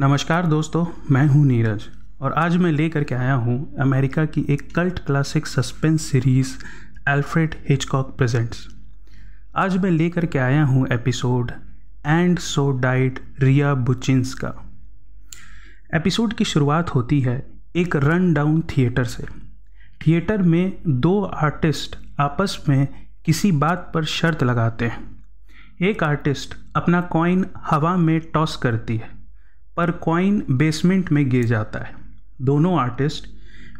नमस्कार दोस्तों मैं हूं नीरज और आज मैं लेकर के आया हूं अमेरिका की एक cult classic suspense series Alfred Hitchcock presents आज मैं लेकर के आया हूं episode and so died Riabouchinska का एपिसोड की शुरुआत होती है एक रन डाउन थिएटर से थिएटर में दो आर्टिस्ट आपस में किसी बात पर शर्त लगाते हैं एक आर्टिस्ट अपना कॉइन हवा में टॉस करती है पर कॉइन बेसमेंट में गिर जाता है दोनों आर्टिस्ट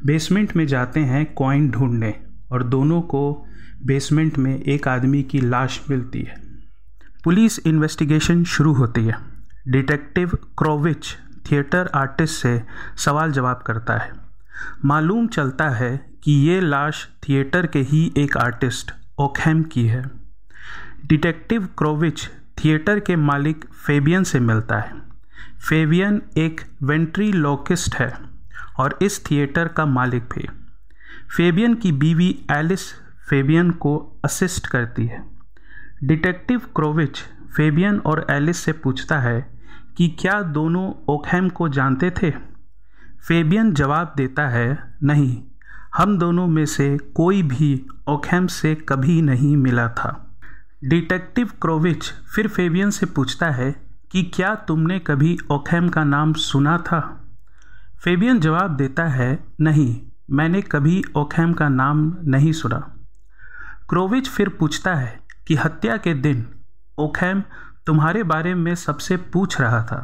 बेसमेंट में जाते हैं कॉइन ढूंढने और दोनों को बेसमेंट में एक आदमी की लाश मिलती है पुलिस इन्वेस्टिगेशन शुरू होती है डिटेक्टिव क्रोविच थिएटर आर्टिस्ट से सवाल जवाब करता है मालूम चलता है कि ये लाश थिएटर के ही एक आर्टिस्ट ओखैम की है डिटेक्टिव क्रोविच थिएटर के मालिक फेबियन से मिलता है फेवियन एक वेंट्रीलोकिस्ट है और इस थिएटर का मालिक भी फेबियन की बीवी एलिस फेबियन को असिस्ट करती है डिटेक्टिव क्रोविच फेबियन और एलिस से पूछता है कि क्या दोनों ओकहम को जानते थे फेबियन जवाब देता है नहीं हम दोनों में से कोई भी ओकहम से कभी नहीं मिला था डिटेक्टिव क्रोविच फिर फेबियन से पूछता है कि क्या तुमने कभी ओखैम का नाम सुना था फेबियन जवाब देता है नहीं मैंने कभी ओखैम का नाम नहीं सुना क्रोविच फिर पूछता है कि हत्या के दिन ओखैम तुम्हारे बारे में सबसे पूछ रहा था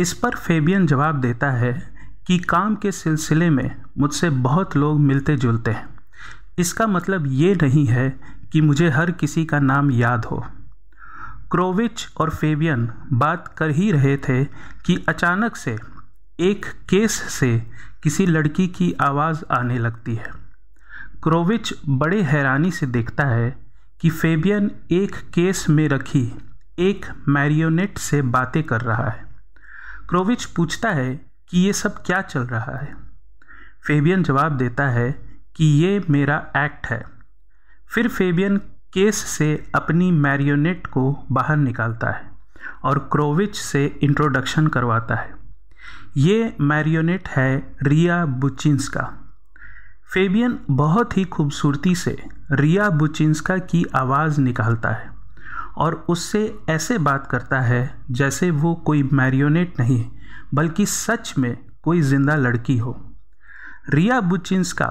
इस पर फेबियन जवाब देता है कि काम के सिलसिले में मुझसे बहुत लोग मिलते जुलते हैं इसका मतलब ये नहीं है कि मुझे हर किसी का नाम याद हो क्रोविच और फेबियन बात कर ही रहे थे कि अचानक से एक केस से किसी लड़की की आवाज़ आने लगती है क्रोविच बड़े हैरानी से देखता है कि फेबियन एक केस में रखी एक मैरियोनेट से बातें कर रहा है क्रोविच पूछता है कि ये सब क्या चल रहा है फेबियन जवाब देता है कि ये मेरा एक्ट है फिर फेबियन केस से अपनी मैरियोनेट को बाहर निकालता है और क्रोविच से इंट्रोडक्शन करवाता है ये मैरियोनेट है रिया का फेबियन बहुत ही खूबसूरती से रिया बुचिंस्का की आवाज़ निकालता है और उससे ऐसे बात करता है जैसे वो कोई मैरियोनेट नहीं बल्कि सच में कोई ज़िंदा लड़की हो रिया बुचिंस्का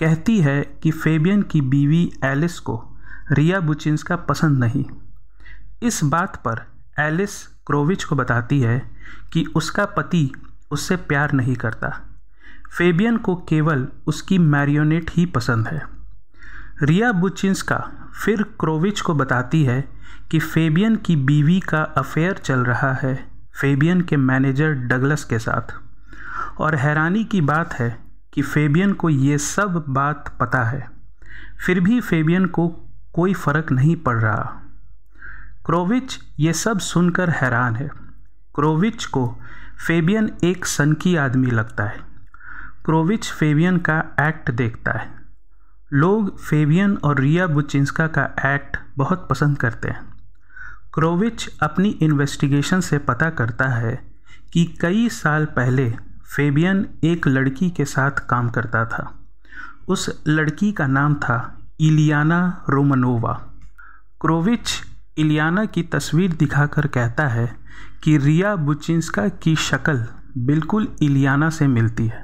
कहती है कि फेबियन की बीवी एलिस को रिया बुचिंस का पसंद नहीं इस बात पर एलिस क्रोविच को बताती है कि उसका पति उससे प्यार नहीं करता फेबियन को केवल उसकी मैरियोनेट ही पसंद है रिया का फिर क्रोविच को बताती है कि फेबियन की बीवी का अफेयर चल रहा है फेबियन के मैनेजर डगलस के साथ और हैरानी की बात है कि फेबियन को ये सब बात पता है फिर भी फेबियन को कोई फ़र्क नहीं पड़ रहा क्रोविच ये सब सुनकर हैरान है क्रोविच को फेबियन एक सनकी आदमी लगता है क्रोविच फेबियन का एक्ट देखता है लोग फेबियन और रिया बुचिंस्का का एक्ट बहुत पसंद करते हैं क्रोविच अपनी इन्वेस्टिगेशन से पता करता है कि कई साल पहले फेबियन एक लड़की के साथ काम करता था उस लड़की का नाम था इलियाना रोमनोवा क्रोविच इलियाना की तस्वीर दिखाकर कहता है कि रिया बुचिंस्का की शक्ल बिल्कुल इलियाना से मिलती है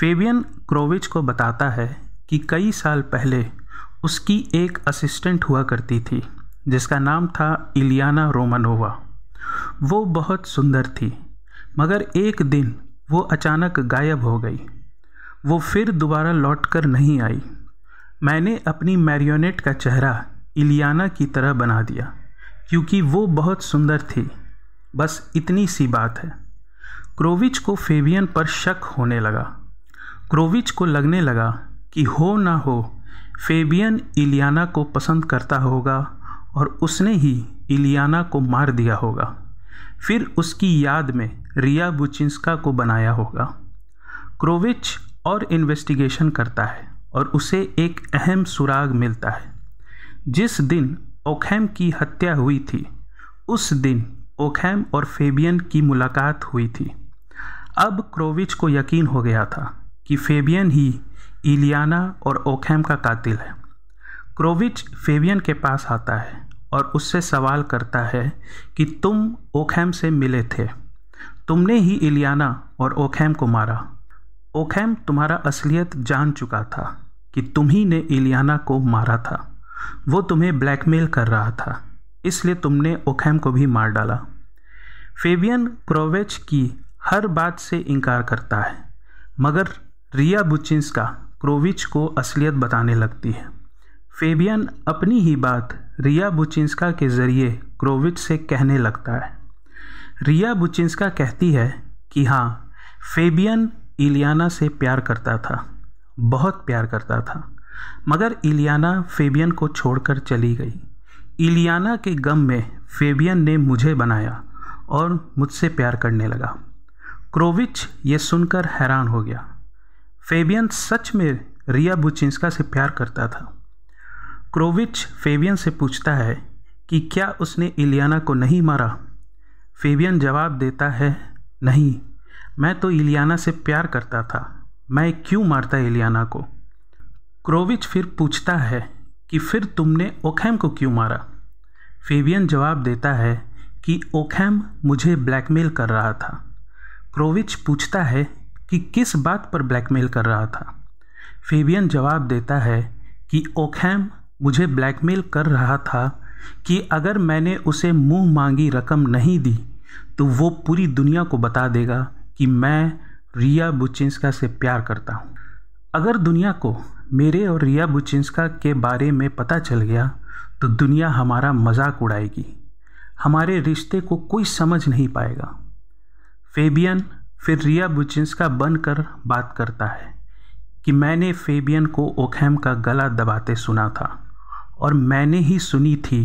फेबियन क्रोविच को बताता है कि कई साल पहले उसकी एक असिस्टेंट हुआ करती थी जिसका नाम था इलियाना रोमानोवा वो बहुत सुंदर थी मगर एक दिन वो अचानक गायब हो गई वो फिर दोबारा लौट कर नहीं आई मैंने अपनी मैरियोनेट का चेहरा इलियाना की तरह बना दिया क्योंकि वो बहुत सुंदर थी बस इतनी सी बात है क्रोविच को फेबियन पर शक होने लगा क्रोविच को लगने लगा कि हो ना हो फेबियन इलियाना को पसंद करता होगा और उसने ही इलियाना को मार दिया होगा फिर उसकी याद में रिया बुचिंस्का को बनाया होगा क्रोविच और इन्वेस्टिगेशन करता है और उसे एक अहम सुराग मिलता है जिस दिन ओखैम की हत्या हुई थी उस दिन ओखैम और फेबियन की मुलाकात हुई थी अब क्रोविच को यकीन हो गया था कि फेबियन ही इलियाना और ओखैम का कातिल है क्रोविच फेबियन के पास आता है और उससे सवाल करता है कि तुम ओखैम से मिले थे तुमने ही इलियाना और ओखैम को मारा ओखैम तुम्हारा असलियत जान चुका था कि तुम ही ने इलियाना को मारा था वो तुम्हें ब्लैकमेल कर रहा था इसलिए तुमने ओखैम को भी मार डाला फेबियन क्रोवेच की हर बात से इनकार करता है मगर रिया का क्रोविच को असलियत बताने लगती है फेबियन अपनी ही बात रिया बुचिंस्का के ज़रिए क्रोविच से कहने लगता है रिया बुचिंस्का कहती है कि हाँ फेबियन इलियाना से प्यार करता था बहुत प्यार करता था मगर इलियाना फेबियन को छोड़कर चली गई इलियाना के गम में फेबियन ने मुझे बनाया और मुझसे प्यार करने लगा क्रोविच ये सुनकर हैरान हो गया फेबियन सच में रिया बुचिंस्का से प्यार करता था क्रोविच फेबियन से पूछता है कि क्या उसने इलियाना को नहीं मारा फेबियन जवाब देता है नहीं मैं तो इलियाना से प्यार करता था मैं क्यों मारता इलियाना को क्रोविच फिर पूछता है कि फिर तुमने ओखैम को क्यों मारा फेबियन जवाब देता है कि ओखैम मुझे ब्लैकमेल कर रहा था क्रोविच पूछता है कि किस बात पर ब्लैकमेल कर रहा था फेवियन जवाब देता है कि ओखैम मुझे ब्लैकमेल कर रहा था कि अगर मैंने उसे मुंह मांगी रकम नहीं दी तो वो पूरी दुनिया को बता देगा कि मैं रिया बुचिंस्का से प्यार करता हूँ अगर दुनिया को मेरे और रिया बुचिंस्का के बारे में पता चल गया तो दुनिया हमारा मजाक उड़ाएगी हमारे रिश्ते को कोई समझ नहीं पाएगा फेबियन फिर रिया बुचिंस्का बनकर बात करता है कि मैंने फेबियन को ओखैम का गला दबाते सुना था और मैंने ही सुनी थी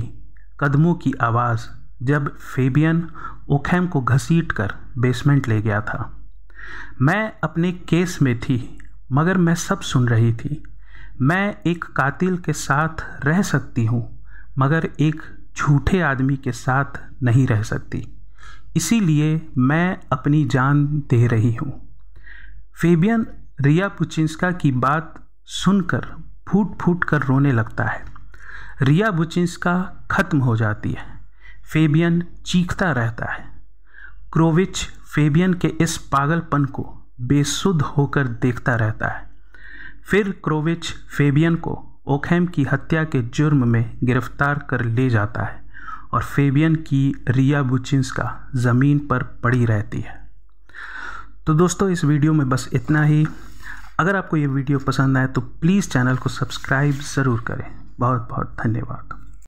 कदमों की आवाज़ जब फेबियन ओखैम को घसीट कर बेसमेंट ले गया था मैं अपने केस में थी मगर मैं सब सुन रही थी मैं एक कातिल के साथ रह सकती हूँ मगर एक झूठे आदमी के साथ नहीं रह सकती इसीलिए मैं अपनी जान दे रही हूँ फेबियन रिया पुचिंस्का की बात सुनकर फूट फूट कर रोने लगता है रिया बुचिंस्का ख़त्म हो जाती है फेबियन चीखता रहता है क्रोविच फेबियन के इस पागलपन को बेसुध होकर देखता रहता है फिर क्रोविच फेबियन को ओखेम की हत्या के जुर्म में गिरफ्तार कर ले जाता है और फेबियन की रिया का ज़मीन पर पड़ी रहती है तो दोस्तों इस वीडियो में बस इतना ही अगर आपको ये वीडियो पसंद आए तो प्लीज़ चैनल को सब्सक्राइब ज़रूर करें बहुत बहुत धन्यवाद